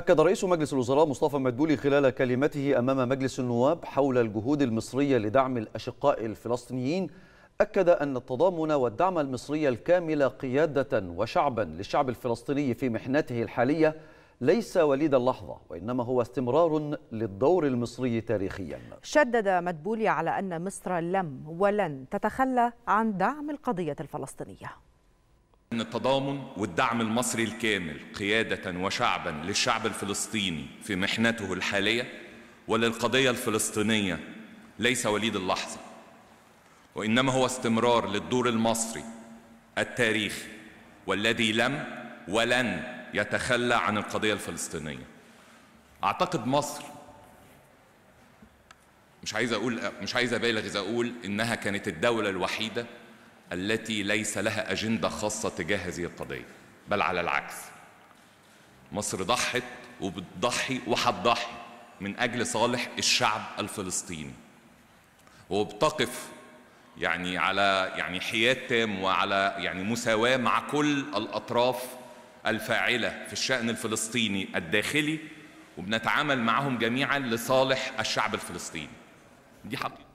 أكد رئيس مجلس الوزراء مصطفى مدبولي خلال كلمته أمام مجلس النواب حول الجهود المصرية لدعم الأشقاء الفلسطينيين أكد أن التضامن والدعم المصري الكامل قيادة وشعبا للشعب الفلسطيني في محنته الحالية ليس وليد اللحظة وإنما هو استمرار للدور المصري تاريخيا شدد مدبولي على أن مصر لم ولن تتخلى عن دعم القضية الفلسطينية أن التضامن والدعم المصري الكامل قيادة وشعبا للشعب الفلسطيني في محنته الحالية وللقضية الفلسطينية ليس وليد اللحظة وإنما هو استمرار للدور المصري التاريخي والذي لم ولن يتخلى عن القضية الفلسطينية أعتقد مصر مش عايز أقول مش عايز أبالغ إذا أقول إنها كانت الدولة الوحيدة التي ليس لها أجندة خاصة تجاه هذه القضية بل على العكس مصر ضحت وبتضحي وهتضحي من أجل صالح الشعب الفلسطيني وبتقف يعني على يعني حياد تام وعلى يعني مساواة مع كل الأطراف الفاعلة في الشأن الفلسطيني الداخلي وبنتعامل معهم جميعا لصالح الشعب الفلسطيني دي حقيقة